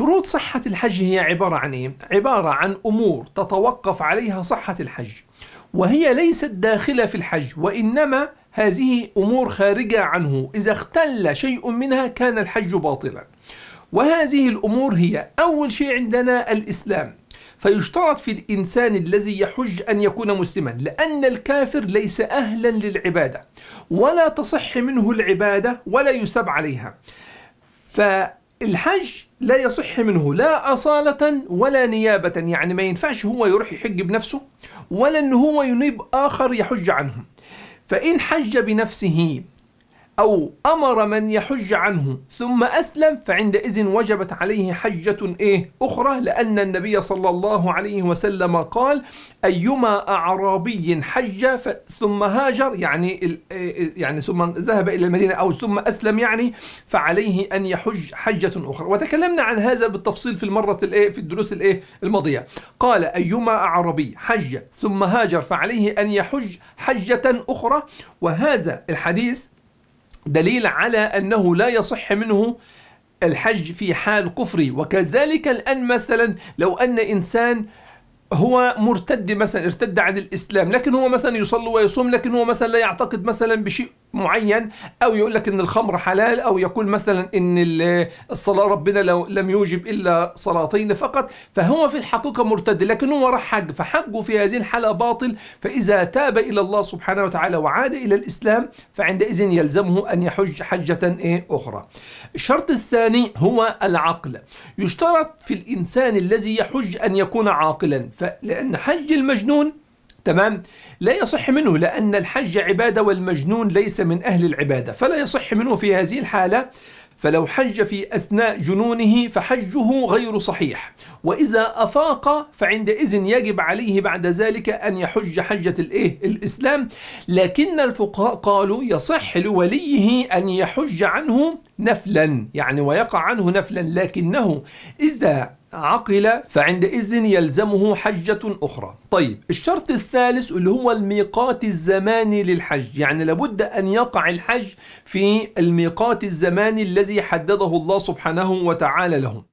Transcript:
شروط صحة الحج هي عبارة عن إيه؟ عبارة عن أمور تتوقف عليها صحة الحج وهي ليست داخلة في الحج وإنما هذه أمور خارجة عنه إذا اختل شيء منها كان الحج باطلا وهذه الأمور هي أول شيء عندنا الإسلام فيشترط في الإنسان الذي يحج أن يكون مسلما لأن الكافر ليس أهلا للعبادة ولا تصح منه العبادة ولا يسب عليها ف الحج لا يصح منه لا أصالة ولا نيابة يعني ما ينفعش هو يروح يحج بنفسه ولا أنه هو ينيب آخر يحج عنه فإن حج بنفسه أو أمر من يحج عنه ثم أسلم فعندئذ وجبت عليه حجة إيه أخرى لأن النبي صلى الله عليه وسلم قال أيما أعرابي حج ثم هاجر يعني إيه، يعني ثم ذهب إلى المدينة أو ثم أسلم يعني فعليه أن يحج حجة أخرى وتكلمنا عن هذا بالتفصيل في المرة الإيه في الدروس الإيه الماضية قال أيما أعرابي حج ثم هاجر فعليه أن يحج حجة أخرى وهذا الحديث دليل على أنه لا يصح منه الحج في حال كفري وكذلك الآن مثلا لو أن إنسان هو مرتد مثلا ارتد عن الاسلام لكن هو مثلا يصلي ويصوم لكن هو مثلا لا يعتقد مثلا بشيء معين او يقول لك ان الخمر حلال او يقول مثلا ان الصلاه ربنا لو لم يوجب الا صلاتين فقط فهو في الحقيقه مرتد لكن هو راح حج فحجه في هذه الحاله باطل فاذا تاب الى الله سبحانه وتعالى وعاد الى الاسلام فعندئذ يلزمه ان يحج حجه ايه اخرى. الشرط الثاني هو العقل. يشترط في الانسان الذي يحج ان يكون عاقلا لان حج المجنون تمام لا يصح منه لأن الحج عبادة والمجنون ليس من أهل العبادة فلا يصح منه في هذه الحالة فلو حج في أثناء جنونه فحجه غير صحيح وإذا أفاق فعندئذ يجب عليه بعد ذلك أن يحج حجة الإيه؟ الإسلام لكن الفقهاء قالوا يصح لوليه أن يحج عنه نفلا يعني ويقع عنه نفلا لكنه إذا عقل فعندئذ يلزمه حجة أخرى طيب الشرط الثالث اللي هو الميقات الزماني للحج يعني لابد أن يقع الحج في الميقات الزماني الذي حدده الله سبحانه وتعالى لهم